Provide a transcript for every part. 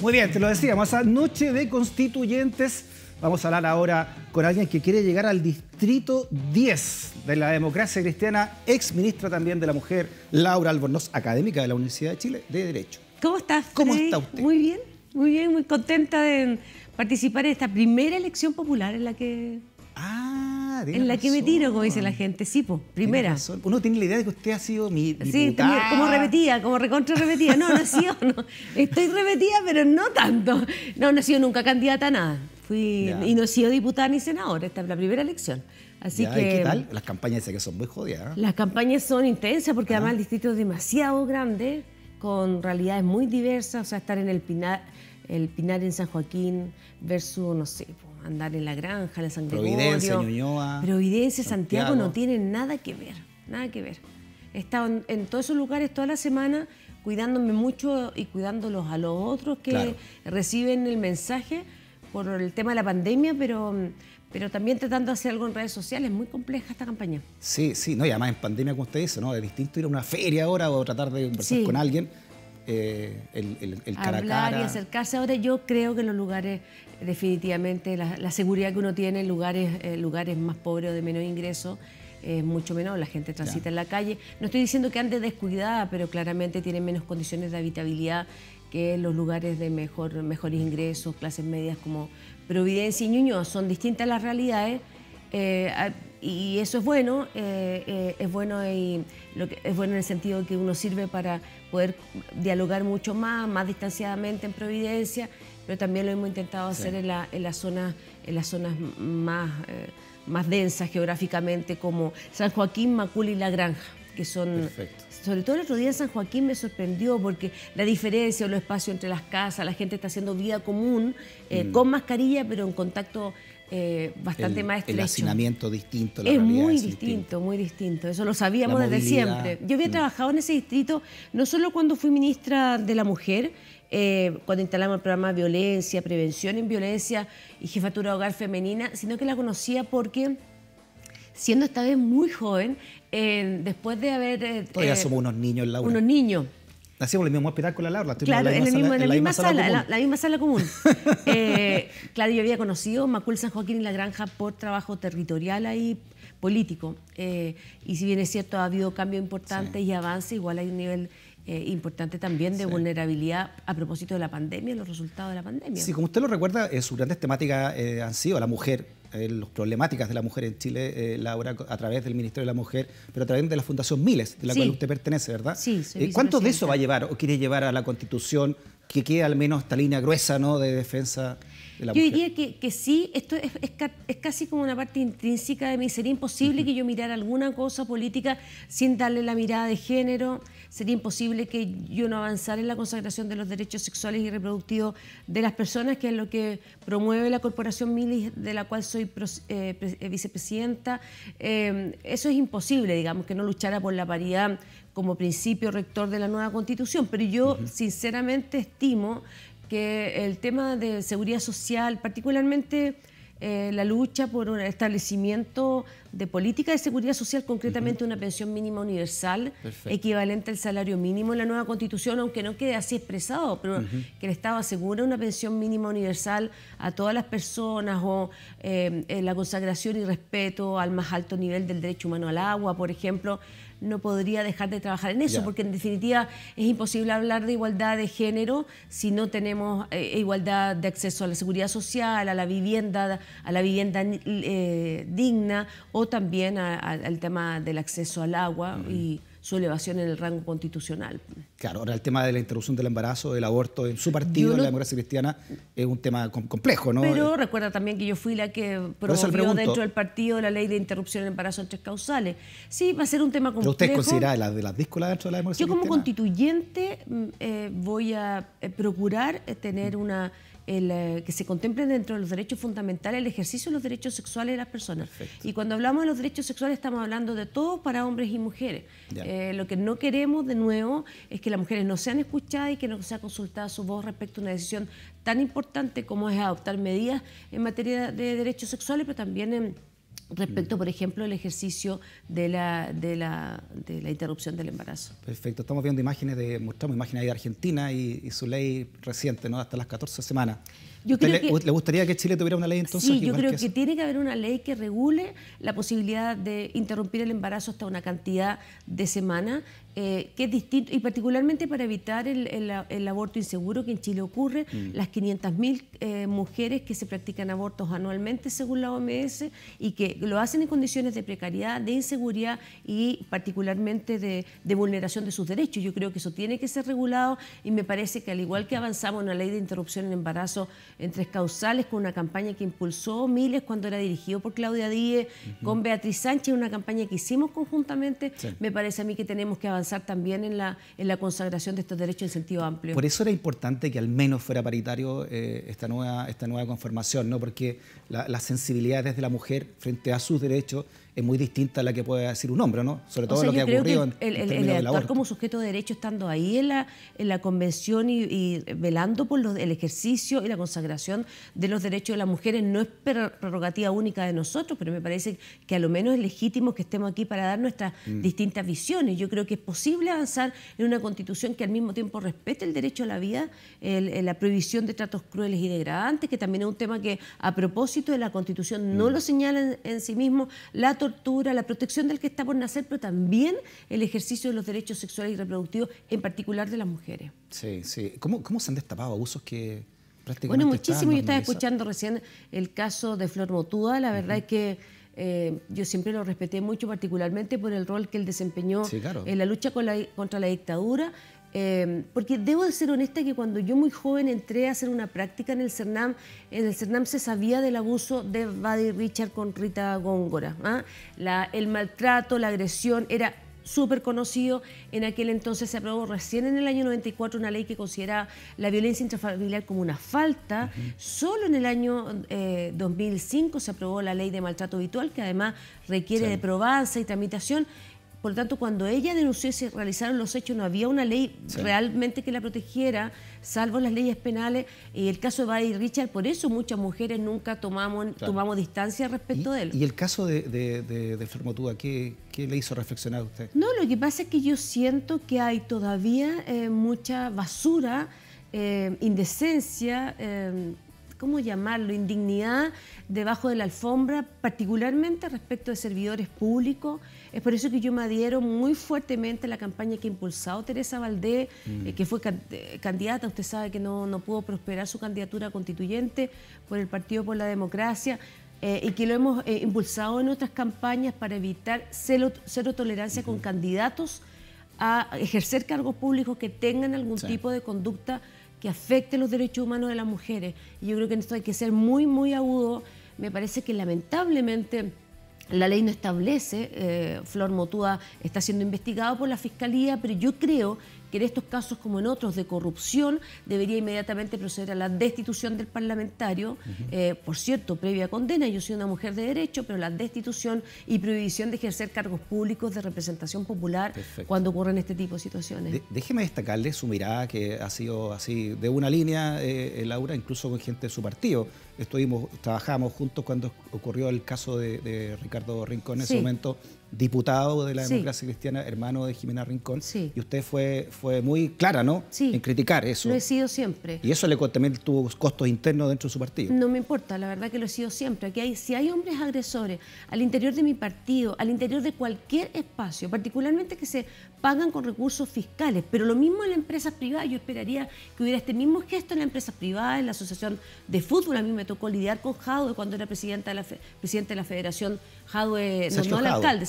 Muy bien, te lo decíamos, a Noche de Constituyentes. Vamos a hablar ahora con alguien que quiere llegar al distrito 10 de la democracia cristiana, ex ministra también de la mujer, Laura Albornoz, académica de la Universidad de Chile de Derecho. ¿Cómo estás? ¿Cómo está usted? Muy bien, muy bien, muy contenta de participar en esta primera elección popular en la que. Ah en la que me tiro, como dice la gente. Sí, pues, primera. Uno tiene la idea de que usted ha sido mi. diputada. sí, como repetía, como recontra repetía. No, no he sido, Estoy repetida, pero no tanto. No, no he sido nunca candidata a nada. Fui, y no he sido diputada ni senadora. Esta es la primera elección. Así que, ¿Qué tal? Las campañas que son muy jodidas. ¿eh? Las campañas son intensas porque ah. además el distrito es demasiado grande, con realidades muy diversas. O sea, estar en el Pinar, el Pinar en San Joaquín versus, no sé, andar en la granja, en el San Gregorio. Providencia, Santiago, no tiene nada que ver, nada que ver. He estado en, todos esos lugares toda la semana cuidándome mucho y cuidándolos a los otros que reciben el mensaje por el tema de la pandemia, pero, pero también tratando de hacer algo en redes sociales. Muy compleja esta campaña. Sí, sí, no, y además en pandemia, como usted dice, ¿no? Es distinto ir a una feria ahora o tratar de conversar con alguien eh, el, el, Hablar y acercarse. Ahora yo creo que en los lugares, definitivamente, la, seguridad que uno tiene en lugares, eh, lugares más pobres o de menor ingreso es mucho menor. La gente transita en la calle. No estoy diciendo que ande descuidada, pero claramente tienen menos condiciones de habitabilidad que los lugares de mejor, mejores ingresos, clases medias como Providencia y Ñuñoa. Son distintas las realidades. Eh, y eso es bueno, es bueno y es bueno en el sentido que uno sirve para poder dialogar mucho más, más distanciadamente en Providencia, pero también lo hemos intentado hacer en, la, en, las zonas, en las zonas más, eh, más densas geográficamente, como San Joaquín, Macul y La Granja, que son... Sobre todo el otro día en San Joaquín me sorprendió porque la diferencia o los espacio entre las casas, la gente está haciendo vida común, eh, mm. con mascarilla, pero en contacto eh, bastante más estrecho. El hacinamiento distinto, es muy distinto, muy distinto. Eso lo sabíamos desde siempre. Yo había mm. trabajado en ese distrito no solo cuando fui ministra de la Mujer, eh, cuando instalamos el programa Violencia, Prevención en Violencia y Jefatura Hogar Femenina, sino que la conocía porque siendo esta vez muy joven, después de haber... Eh, Todavía somos unos niños, Laura. Unos niños hacíamos el mismo espectáculo al la claro, en, la, misma, sala, en la, misma, sala, La, misma sala común. Eh, claro, yo había conocido Macul San Joaquín y La Granja por trabajo territorial ahí político. Eh, y si bien es cierto, ha habido cambios importantes y avances, igual hay un nivel eh, importante también de vulnerabilidad a propósito de la pandemia, los resultados de la pandemia. Sí, como usted lo recuerda, sus grandes temáticas han sido la mujer, eh, las problemáticas de la mujer en Chile, eh, Laura, a través del Ministerio de la Mujer, pero a través de la Fundación Miles, de la cual usted pertenece, ¿verdad? Sí, soy eh, ¿Cuánto de eso va a llevar o quiere llevar a la Constitución que quede al menos esta línea gruesa ¿no? de defensa? yo diría que, sí, esto es, casi como una parte intrínseca de mí. Sería imposible que yo mirara alguna cosa política sin darle la mirada de género. Sería imposible que yo no avanzara en la consagración de los derechos sexuales y reproductivos de las personas, que es lo que promueve la Corporación Milis, de la cual soy eh, eh, vicepresidenta. Eh, eso es imposible, digamos, que no luchara por la paridad como principio rector de la nueva constitución, pero yo sinceramente estimo que el tema de seguridad social, particularmente eh, la lucha por un establecimiento de política de seguridad social, concretamente una pensión mínima universal equivalente al salario mínimo en la nueva constitución, aunque no quede así expresado, pero que el Estado asegure una pensión mínima universal a todas las personas o eh, la consagración y respeto al más alto nivel del derecho humano al agua, por ejemplo no podría dejar de trabajar en eso, porque en definitiva es imposible hablar de igualdad de género si no tenemos eh, igualdad de acceso a la seguridad social, a la vivienda, a la vivienda eh, digna o también al tema del acceso al agua y su elevación en el rango constitucional. Claro, ahora el tema de la interrupción del embarazo, del aborto, en su partido, en la democracia cristiana, es un tema complejo, ¿no? Pero eh, recuerda también que yo fui la que promovió dentro del partido la ley de interrupción del embarazo entre causales. Sí, va a ser un tema complejo. usted considera la de las díscolas dentro de la democracia Yo como constituyente mm, eh, voy a eh, procurar tener mm. una... que se contemple dentro de los derechos fundamentales el ejercicio de los derechos sexuales de las personas. Y cuando hablamos de los derechos sexuales estamos hablando de todos para hombres y mujeres. lo que no queremos de nuevo es que las mujeres no se han escuchado y que no se ha consultado su voz respecto a una decisión tan importante como es adoptar medidas en materia de derechos sexuales, pero también respecto, por ejemplo, el ejercicio de la, de la, de la interrupción del embarazo. Perfecto, estamos viendo imágenes de, mostramos imágenes de Argentina y, y su ley reciente, ¿no? Hasta las 14 semanas le, gustaría que Chile tuviera una ley entonces? Sí, yo creo que, tiene que haber una ley que regule la posibilidad de interrumpir el embarazo hasta una cantidad de semanas, eh, que es distinto, y particularmente para evitar el, aborto inseguro que en Chile ocurre, mm. las 500.000 eh, mujeres que se practican abortos anualmente según la OMS y que lo hacen en condiciones de precariedad, de inseguridad y particularmente de, vulneración de sus derechos. Yo creo que eso tiene que ser regulado y me parece que al igual que avanzamos en la ley de interrupción en embarazo, entre Tres Causales con una campaña que impulsó Miles cuando era dirigido por Claudia Díez, con Beatriz Sánchez, una campaña que hicimos conjuntamente. Me parece a mí que tenemos que avanzar también en la, en la consagración de estos derechos en sentido amplio. Por eso era importante que al menos fuera paritario eh, esta, nueva, esta nueva conformación, ¿no? porque las sensibilidades de la mujer frente a sus derechos es muy distinta a la que puede decir un hombre, ¿no? Sobre todo lo que ha ocurrido el, en, el, el, actuar como sujeto de derecho estando ahí en la, en la convención y, velando por los, el ejercicio y la consagración de los derechos de las mujeres no es prerrogativa única de nosotros, pero me parece que a lo menos es legítimo que estemos aquí para dar nuestras mm. distintas visiones. Yo creo que es posible avanzar en una constitución que al mismo tiempo respete el derecho a la vida, la prohibición de tratos crueles y degradantes, que también es un tema que a propósito de la constitución no mm. lo señala en, sí mismo la tortura, la protección del que está por nacer, pero también el ejercicio de los derechos sexuales y reproductivos, en particular de las mujeres. Sí, sí. ¿Cómo, se han destapado abusos que prácticamente... Bueno, muchísimo. Yo estaba escuchando recién el caso de Flor Motúa. La verdad es que... Eh, yo siempre lo respeté mucho, particularmente por el rol que él desempeñó en la lucha contra la dictadura, Em, porque debo de ser honesta que cuando yo muy joven entré a hacer una práctica en el CERNAM, en el CERNAM se sabía del abuso de Buddy Richard con Rita Góngora. ¿ah? el maltrato, la agresión, era súper conocido. En aquel entonces se aprobó recién en el año 94 una ley que considera la violencia intrafamiliar como una falta. Solo en el año 2005 eh, se aprobó la ley de maltrato habitual, que además requiere de probanza y tramitación. Por lo tanto, cuando ella denunció y se realizaron los hechos, no había una ley realmente que la protegiera, salvo las leyes penales y el caso de y Richard. Por eso muchas mujeres nunca tomamos, tomamos distancia respecto de él. ¿Y el caso de, de, de, ¿qué, le hizo reflexionar a usted? No, lo que pasa es que yo siento que hay todavía eh, mucha basura, eh, indecencia. Eh, ¿cómo llamarlo? Indignidad debajo de la alfombra, particularmente respecto de servidores públicos. Es por eso que yo me adhiero muy fuertemente a la campaña que ha impulsado Teresa Valdés, eh, mm. que fue eh, candidata, usted sabe que no, pudo prosperar su candidatura constituyente por el Partido por la Democracia. Eh, y que lo hemos impulsado en otras campañas para evitar cero, tolerancia con candidatos a ejercer cargos públicos que tengan algún tipo de conducta que afecte los derechos humanos de las mujeres. Y yo creo que en esto hay que ser muy, muy agudo. Me parece que lamentablemente la ley no establece, eh, Flor Motúa está siendo investigado por la Fiscalía, pero yo creo que en estos casos, como en otros de corrupción, debería inmediatamente proceder a la destitución del parlamentario, eh, por cierto, previa condena, yo soy una mujer de derecho, pero la destitución y prohibición de ejercer cargos públicos de representación popular cuando ocurren este tipo de situaciones. déjeme destacarle su mirada, que ha sido así de una línea, eh, eh Laura, incluso con gente de su partido estuvimos, trabajamos juntos cuando ocurrió el caso de, Ricardo Rincón en ese momento diputado de la democracia cristiana, hermano de Jimena Rincón, sí. y usted fue, fue muy clara, ¿no? Sí. En criticar eso. Lo he sido siempre. Y eso le también tuvo costos internos dentro de su partido. No me importa, la verdad que lo he sido siempre. Aquí hay, si hay hombres agresores al interior de mi partido, al interior de cualquier espacio, particularmente que se pagan con recursos fiscales, pero lo mismo en las empresas privadas, yo esperaría que hubiera este mismo gesto en las empresas privadas, en la asociación de fútbol, a mí me tocó lidiar con Jadwe cuando era presidenta de la, presidente de la Federación Jadwe, no, no alcalde,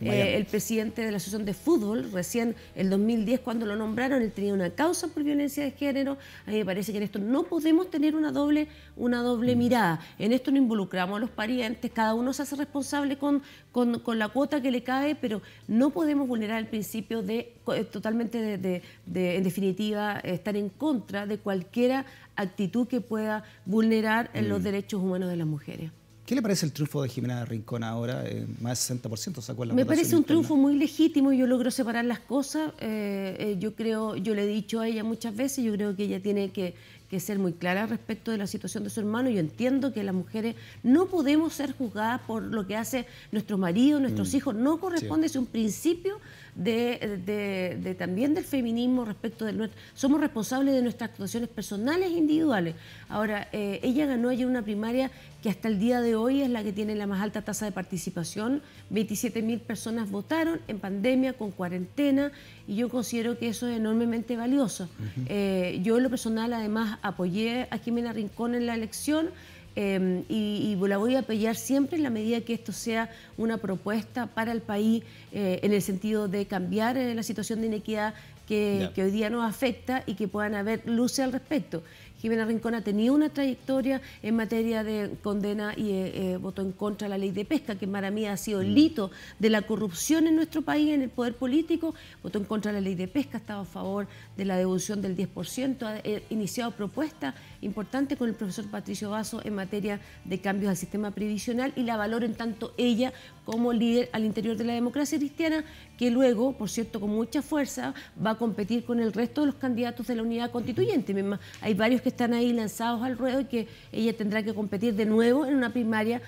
eh, el presidente de la Asociación de Fútbol, recién el 2010 cuando lo nombraron, él tenía una causa por violencia de género. A mí me parece que en esto no podemos tener una doble, una doble mm. mirada. En esto no involucramos a los parientes, cada uno se hace responsable con, con, la cuota que le cae, pero no podemos vulnerar el principio de eh, totalmente, de, en definitiva, estar en contra de cualquiera actitud que pueda vulnerar los mm. derechos humanos de las mujeres. ¿Qué le parece el triunfo de Jimena Rincón ahora? Eh, más del 60% sacó la Me parece un triunfo muy legítimo, yo logro separar las cosas. Eh, eh, yo creo, yo le he dicho a ella muchas veces, yo creo que ella tiene que, ser muy clara respecto de la situación de su hermano. Yo entiendo que las mujeres no podemos ser juzgadas por lo que hace nuestro marido, nuestros mm. hijos. No corresponde, es un principio de, también del feminismo respecto de nuestro... Somos responsables de nuestras actuaciones personales e individuales. Ahora, eh, ella ganó ayer una primaria que hasta el día de hoy es la que tiene la más alta tasa de participación. 27 mil personas votaron en pandemia, con cuarentena, y yo considero que eso es enormemente valioso. Eh, yo en lo personal además apoyé a Jimena Rincón en la elección em, y, la voy a apoyar siempre en la medida que esto sea una propuesta para el país eh, en el sentido de cambiar eh, la situación de inequidad que, hoy día nos afecta y que puedan haber luces al respecto. Jimena Rincón ha tenido una trayectoria en materia de condena y eh, votó en contra de la ley de pesca, que para mí ha sido el mm. hito de la corrupción en nuestro país, en el poder político. Votó en contra de la ley de pesca, estaba a favor de la devolución del 10%, ha iniciado propuestas importantes con el profesor Patricio Vaso en materia de cambios al sistema previsional y la valoro en tanto ella como líder al interior de la democracia cristiana, que luego, por cierto, con mucha fuerza, va a competir con el resto de los candidatos de la unidad constituyente. Hay varios que están ahí lanzados al ruedo y que ella tendrá que competir de nuevo en una primaria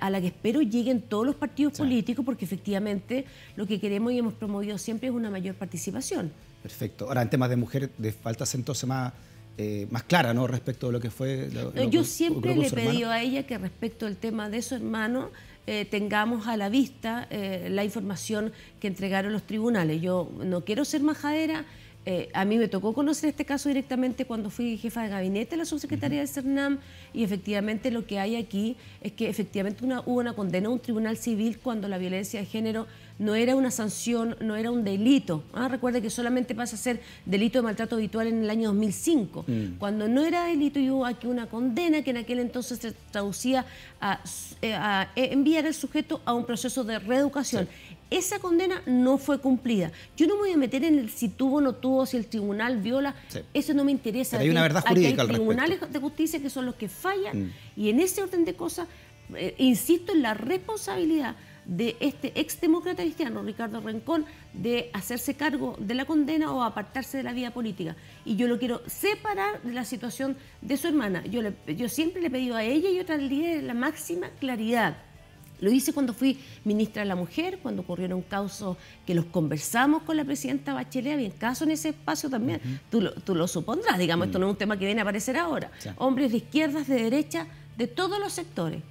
a la que espero lleguen todos los partidos políticos, porque efectivamente lo que queremos y hemos promovido siempre es una mayor participación. Perfecto. Ahora, en temas de mujer, de falta entonces más... Eh, más clara ¿no? respecto a lo que fue. yo siempre le he pedido a ella que respecto al tema de su hermano eh, tengamos a la vista eh, la información que entregaron los tribunales. Yo no quiero ser majadera. Eh, a mí me tocó conocer este caso directamente cuando fui jefa de gabinete de la subsecretaría de CERNAM y efectivamente lo que hay aquí es que efectivamente hubo una condena a un tribunal civil cuando la violencia de género no era una sanción, no era un delito. Ah, recuerde que solamente pasa a ser delito de maltrato habitual en el año 2005, mm. cuando no era delito y hubo aquí una condena que en aquel entonces se traducía a, eh, eh, enviar al sujeto a un proceso de reeducación. Esa condena no fue cumplida. Yo no me voy a meter en el si tuvo o no tuvo, si el tribunal viola. Eso no me interesa. hay una verdad jurídica hay tribunales de justicia que son los que fallan mm. y en ese orden de cosas, eh, insisto en la responsabilidad de este exdemócrata cristiano, Ricardo Rencón, de hacerse cargo de la condena o apartarse de la vida política. Y yo lo quiero separar de la situación de su hermana. Yo, le, yo siempre le he pedido a ella y otras líderes la máxima claridad. Lo hice cuando fui ministra de la Mujer, cuando ocurrieron causos que los conversamos con la presidenta Bachelet, había caso en ese espacio también. tú, lo, tú, lo, supondrás, digamos, esto mm. no es un tema que viene a aparecer ahora. Hombres de izquierdas, de derecha, de todos los sectores.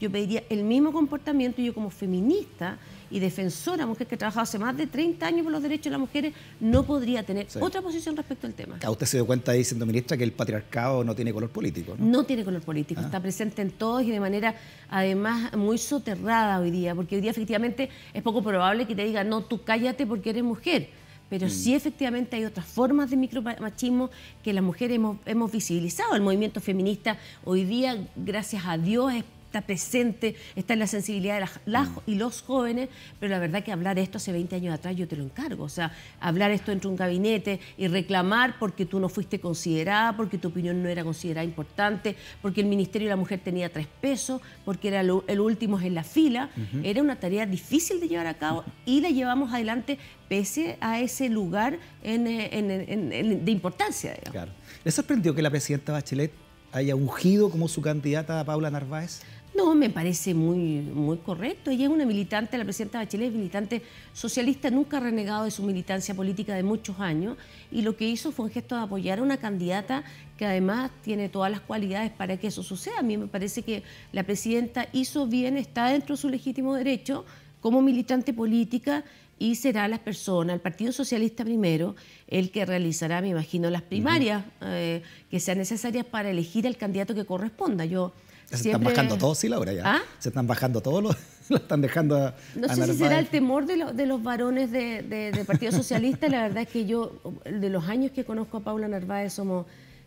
Yo pediría el mismo comportamiento, y yo como feminista y defensora, mujer que he trabajado hace más de 30 años por los derechos de las mujeres, no podría tener otra posición respecto al tema. Ah, usted se dio cuenta diciendo, ministra que el patriarcado no tiene color político. No, tiene color político, ah. está presente en todos y de manera además muy soterrada hoy día, porque hoy día efectivamente es poco probable que te diga no, tú cállate porque eres mujer pero mm. sí efectivamente hay otras formas de micromachismo que las mujeres hemos, hemos, visibilizado. El movimiento feminista hoy día, gracias a Dios, es está presente, está en la sensibilidad de las, mm. y los jóvenes, pero la verdad que hablar esto hace 20 años atrás yo te lo encargo, o sea, hablar esto entre un gabinete y reclamar porque tú no fuiste considerada, porque tu opinión no era considerada importante, porque el Ministerio de la Mujer tenía tres pesos, porque era el último en la fila, era una tarea difícil de llevar a cabo y la llevamos adelante pese a ese lugar eh, de importancia. Claro. ¿Le sorprendió que la presidenta Bachelet haya ungido como su candidata a Paula Narváez? No, me parece muy, muy correcto. Ella es una militante, la presidenta Bachelet es militante socialista, nunca ha renegado de su militancia política de muchos años y lo que hizo fue un gesto de apoyar a una candidata que además tiene todas las cualidades para que eso suceda. A mí me parece que la presidenta hizo bien, está dentro de su legítimo derecho como militante política y será las personas, el Partido Socialista primero, el que realizará, me imagino, las primarias eh, que sean necesarias para elegir al candidato que corresponda. Yo se están bajando todos, sí, Laura, ya. ¿Ah? Se están bajando todos los... Lo están dejando a, No sé si será el temor de, los varones del de, Partido Socialista. La verdad es que yo, de los años que conozco a Paula Narváez, somos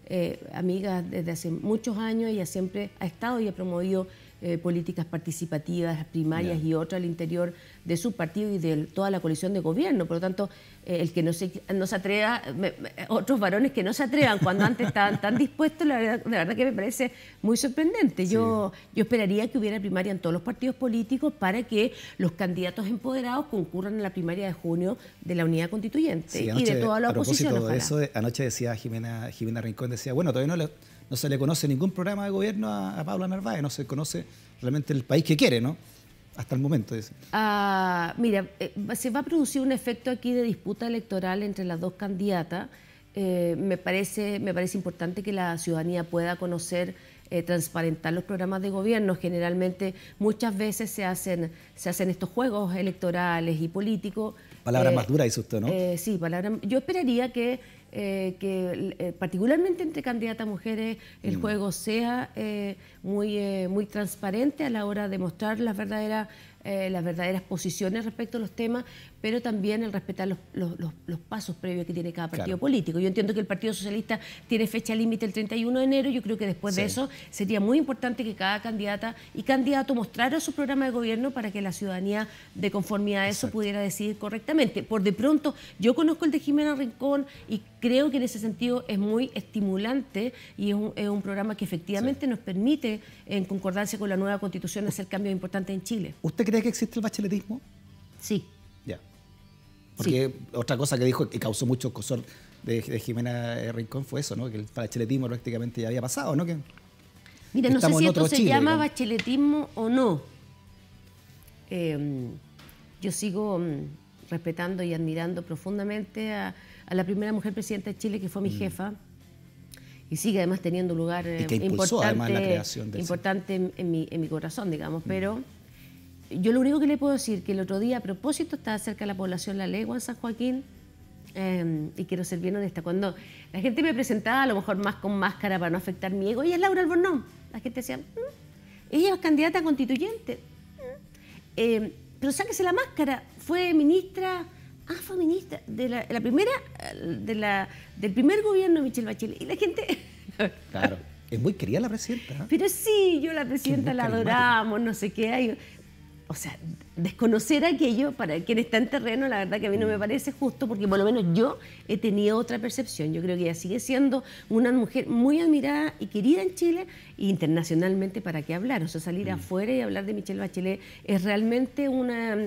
eh, amigas desde hace muchos años. Ella siempre ha estado y ha promovido eh, políticas participativas primarias y otras al interior de su partido y de toda la coalición de gobierno. Por lo tanto, eh, el que no se, no se atreva, otros varones que no se atrevan cuando antes estaban tan dispuestos, la verdad, que me parece muy sorprendente. Yo, esperaría que hubiera primaria en todos los partidos políticos para que los candidatos empoderados concurran en la primaria de junio de la unidad constituyente y de toda la oposición. eso, eh, anoche decía Jimena, Jimena Rincón, decía, bueno, todavía no le no se le conoce ningún programa de gobierno a, Paula Pablo Narváez, no se conoce realmente el país que quiere, ¿no? Hasta el momento, dice. Ah, mira, eh, se va a producir un efecto aquí de disputa electoral entre las dos candidatas. Eh, me, parece, me parece importante que la ciudadanía pueda conocer eh, transparentar los programas de gobierno. Generalmente muchas veces se hacen, se hacen estos juegos electorales y políticos. Palabra más dura, dice usted, ¿no? sí, palabra. Yo esperaría que eh, que eh, particularmente entre candidatas mujeres el mm. juego sea eh, muy, muy transparente a la hora de mostrar las las verdaderas posiciones respecto a los temas, pero también el respetar los, pasos previos que tiene cada partido político. Yo entiendo que el Partido Socialista tiene fecha límite el 31 de enero, yo creo que después de eso sería muy importante que cada candidata y candidato mostrara su programa de gobierno para que la ciudadanía, de conformidad a eso, pudiera decidir correctamente. Por de pronto, yo conozco el de Jimena Rincón y creo que en ese sentido es muy estimulante y es un, es un programa que efectivamente nos permite, en concordancia con la nueva constitución, hacer cambios importantes en Chile. ¿Usted cree que existe el bacheletismo? Sí. Porque otra cosa que dijo y causó mucho cosor de, Jimena eh, Rincón fue eso, ¿no? Que el bacheletismo prácticamente ya había pasado, ¿no? Que, Mira, no sé si esto se llamaba llama bacheletismo o no. Em, yo sigo mm, respetando y admirando profundamente a, la primera mujer presidenta de Chile, que fue mi mm. jefa, y sigue además teniendo un lugar eh, importante, importante en, mi, en, mi, corazón, digamos, mm. pero yo lo único que le puedo decir que el otro día, a propósito, estaba cerca de la población La Legua en San Joaquín, em, y quiero ser bien honesta, cuando la gente me presentaba, a lo mejor más con máscara para no afectar mi ego, ella es Laura Albornoz. La gente decía, mm, ella es candidata a constituyente. Mm, em, pero sáquese la máscara, fue ministra, ah, fue ministra, de la, primera, del primer gobierno de Michelle Bachelet. Y la gente... claro. Es muy querida la presidenta. ¿eh? Pero sí, yo la presidenta la adoramos, no sé qué. Hay o sea, desconocer aquello para quien está en terreno, la verdad que a mí no me mm. parece justo, porque por lo menos yo he tenido otra percepción. Yo creo que ella sigue siendo una mujer muy admirada y querida en Chile e internacionalmente, ¿para qué hablar? O sea, salir mm. afuera y hablar de Michelle Bachelet es realmente una...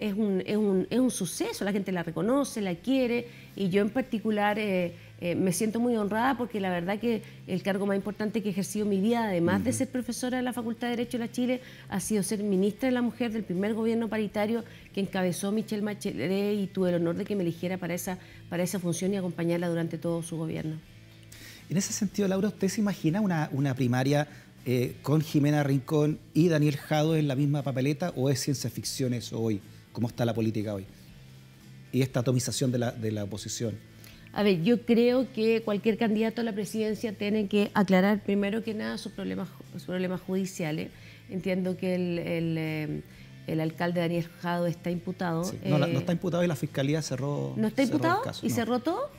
Es un, es, un, es un suceso, la gente la reconoce, la quiere, y yo en particular eh, eh, me siento muy honrada porque la verdad que el cargo más importante que he ejercido en mi vida, además de ser profesora de la Facultad de Derecho de la Chile, ha sido ser ministra de la Mujer del primer gobierno paritario que encabezó Michelle Machelet y tuve el honor de que me eligiera para esa, para esa función y acompañarla durante todo su gobierno. En ese sentido, Laura, ¿usted se imagina una, primaria eh, con Jimena Rincón y Daniel Jado en la misma papeleta o es ciencia ficción eso hoy? ¿Cómo está la política hoy? Y esta atomización de la, de la oposición. A ver, yo creo que cualquier candidato a la presidencia tiene que aclarar primero que nada sus problemas, judiciales. Entiendo que eh, el, alcalde Daniel Jado está imputado. No, eh, está imputado y la fiscalía cerró. ¿No está imputado? ¿Y cerró todo?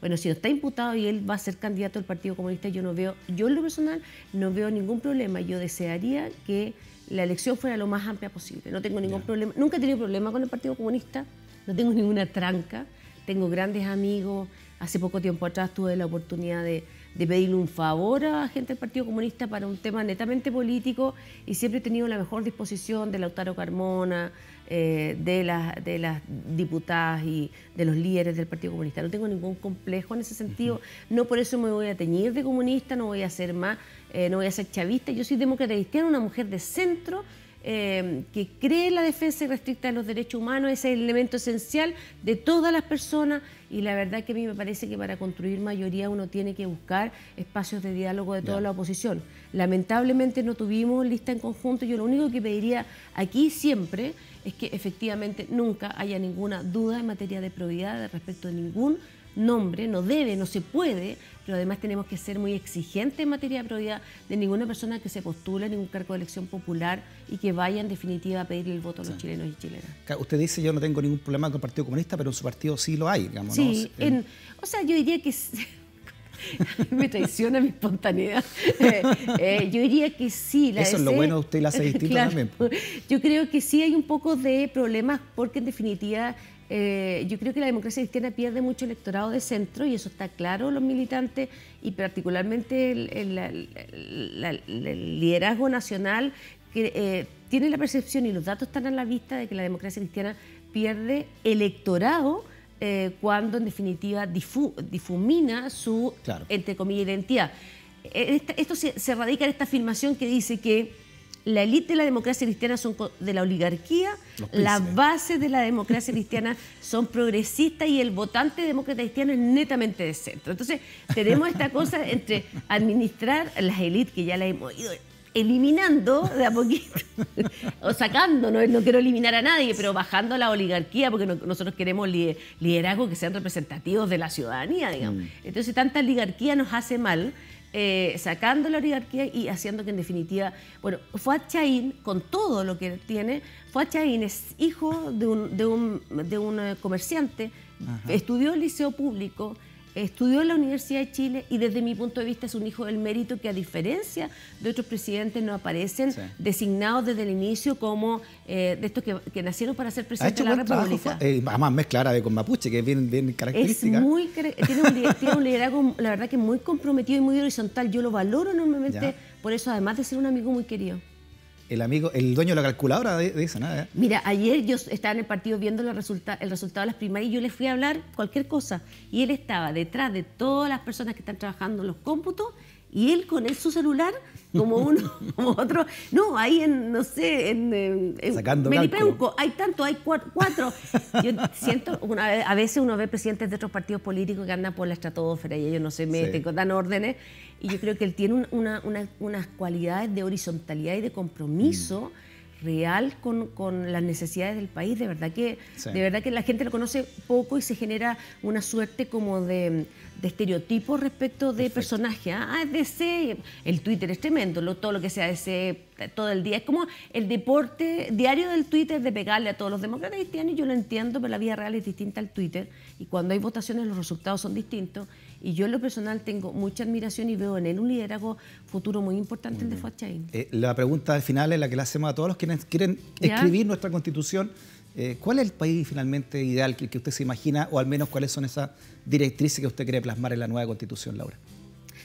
Bueno, si no está imputado y él va a ser candidato Al Partido Comunista, yo no veo, yo en lo personal no veo ningún problema. Yo desearía que la elección fuera lo más amplia posible. No tengo ningún problema. Nunca he tenido problema con el Partido Comunista, no tengo ninguna tranca tengo grandes amigos. Hace poco tiempo atrás tuve la oportunidad de, pedirle un favor a gente del Partido Comunista para un tema netamente político y siempre he tenido la mejor disposición de Lautaro Carmona, eh, de, las, diputadas y de los líderes del Partido Comunista. No tengo ningún complejo en ese sentido, no por eso me voy a teñir de comunista, no voy a ser más, eh, no voy a ser chavista, yo soy demócrata cristiana, una mujer de centro Em, que cree la defensa irrestricta de los derechos humanos, ese es el elemento esencial de todas las personas y la verdad que a mí me parece que para construir mayoría uno tiene que buscar espacios de diálogo de toda la oposición. Lamentablemente no tuvimos lista en conjunto, yo lo único que pediría aquí siempre es que efectivamente nunca haya ninguna duda en materia de probidad respecto de ningún nombre, no debe, no se puede pero además tenemos que ser muy exigentes en materia de probidad de ninguna persona que se postule en ningún cargo de elección popular y que vaya en definitiva a pedir el voto a los chilenos y chilenas. Usted dice yo no tengo ningún problema con el Partido Comunista, pero en su partido sí lo hay, digamos. Sí, o sea, yo diría que... me traiciona mi espontaneidad. Eh, yo diría que sí. Eso es lo bueno, de usted y la hace distinta también. Pues. Yo creo que sí hay un poco de problemas porque en definitiva eh, yo creo que la democracia cristiana pierde mucho electorado de centro y eso está claro, los militantes y particularmente el, liderazgo nacional que eh, tiene la percepción y los datos están a la vista de que la democracia cristiana pierde electorado. Eh, cuando en definitiva difumina su, entre comillas, identidad. E, esto se radica en esta afirmación que dice que la élite de la democracia cristiana son de la oligarquía, las bases de la democracia cristiana son progresistas y el votante demócrata cristiano es netamente de centro. Entonces, tenemos esta cosa entre administrar las élites que ya la hemos ido eliminando de a poquito, o sacando, no, quiero eliminar a nadie, pero bajando la oligarquía, porque nosotros queremos liderazgos que sean representativos de la ciudadanía, digamos. Mm. Entonces, tanta oligarquía nos hace mal eh, sacando la oligarquía y haciendo que en definitiva, bueno, Fuad Chaín, con todo lo que tiene, Fuad Chaín es hijo de un, de un, eh, comerciante, estudió el liceo público, estudió en la Universidad de Chile y desde mi punto de vista es un hijo del mérito que a diferencia de otros presidentes no aparecen designados desde el inicio como eh, de estos que, nacieron para ser presidente de la República. Eh, además mezcla con mapuche, que es bien, característica. Es muy, tiene, un, liderazgo, la verdad que muy comprometido y muy horizontal. Yo lo valoro enormemente por eso, además de ser un amigo muy querido el amigo, el dueño de la calculadora de, de esa, nada eh. Mira, ayer yo estaba en el partido viendo el resultado de las primarias y yo le fui a hablar cualquier cosa. Y él estaba detrás de todas las personas que están trabajando en los cómputos y él con él, su celular, como uno, como otro. No, ahí en, no sé, en, en hay tanto, hay cuatro, Yo siento, a veces uno ve presidentes de otros partidos políticos que andan por la estratosfera y ellos no se meten, dan órdenes y yo creo que él tiene unas cualidades de horizontalidad y de compromiso. Mm. real con, las necesidades del país. De verdad que, de verdad que la gente lo conoce poco y se genera una suerte como de, de estereotipos respecto de personajes. Ah, ah es el Twitter es tremendo, todo lo que sea ese todo el día. Es como el deporte diario del Twitter de pegarle a todos los demócratas cristianos, yo lo entiendo, pero la vida real es distinta al Twitter y cuando hay votaciones los resultados son distintos. Y yo en lo personal tengo mucha admiración y veo en él un liderazgo futuro muy importante el de Fochain eh, la pregunta final es la que le hacemos a todos los que quieren escribir nuestra constitución eh, ¿Cuál es el país finalmente ideal que, usted se imagina, o al menos cuáles son esas directrices que usted quiere plasmar en la nueva constitución, Laura?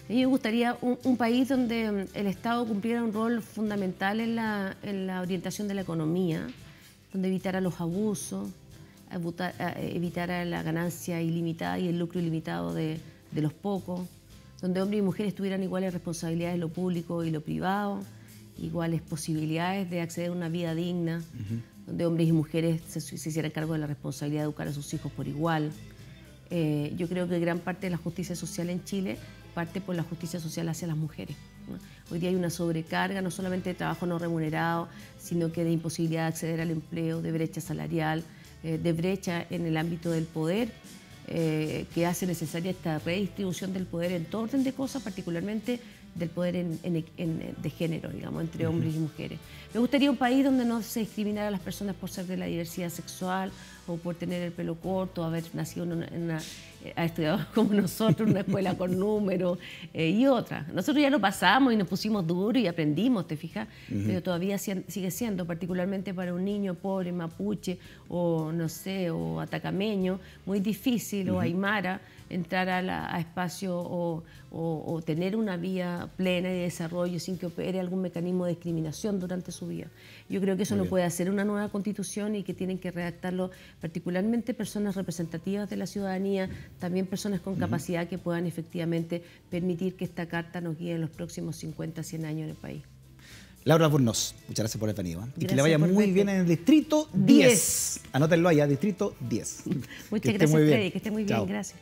A mí me gustaría un, país donde mm, el Estado cumpliera un rol fundamental en la, orientación de la economía, donde evitara los abusos, evitara la ganancia ilimitada y el lucro ilimitado de, los pocos, donde hombres y mujeres tuvieran iguales responsabilidades en lo público y lo privado, iguales posibilidades de acceder a una vida digna donde hombres y mujeres se, se hicieran cargo de la responsabilidad de educar a sus hijos por igual. Eh, yo creo que gran parte de la justicia social en Chile parte por la justicia social hacia las mujeres. Hoy día hay una sobrecarga no solamente de trabajo no remunerado, sino que de imposibilidad de acceder al empleo, de brecha salarial, eh, de brecha en el ámbito del poder, eh, que hace necesaria esta redistribución del poder en todo orden de cosas, particularmente del poder en, de género, digamos, entre hombres y mujeres. Me gustaría un país donde no se discriminara a las personas por ser de la diversidad sexual por tener el pelo corto, haber nacido en una, eh, estudiado como nosotros en una escuela con números eh, y otras. Nosotros ya lo pasamos y nos pusimos duro y aprendimos, ¿te fijas? Pero todavía sigue siendo, particularmente para un niño pobre, mapuche o no sé, o atacameño, muy difícil, o aymara, entrar a, espacio o, tener una vía plena de desarrollo sin que opere algún mecanismo de discriminación durante su vida. Yo creo que eso lo puede hacer una nueva constitución y que tienen que redactarlo particularmente personas representativas de la ciudadanía, también personas con capacidad que puedan efectivamente permitir que esta carta nos guíe en los próximos 50, 100 años en el país. Laura Burnos, muchas gracias por haber venido. ¿eh? Y que le vaya muy bien en el distrito 10. Anótenlo allá, distrito 10. Muchas gracias, Freddy, que esté muy bien, gracias.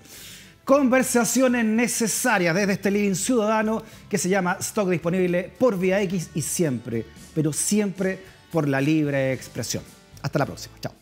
Conversaciones necesarias desde este Living Ciudadano que se llama Stock disponible por Vía X y siempre, pero siempre por la libre expresión. Hasta la próxima. Chao.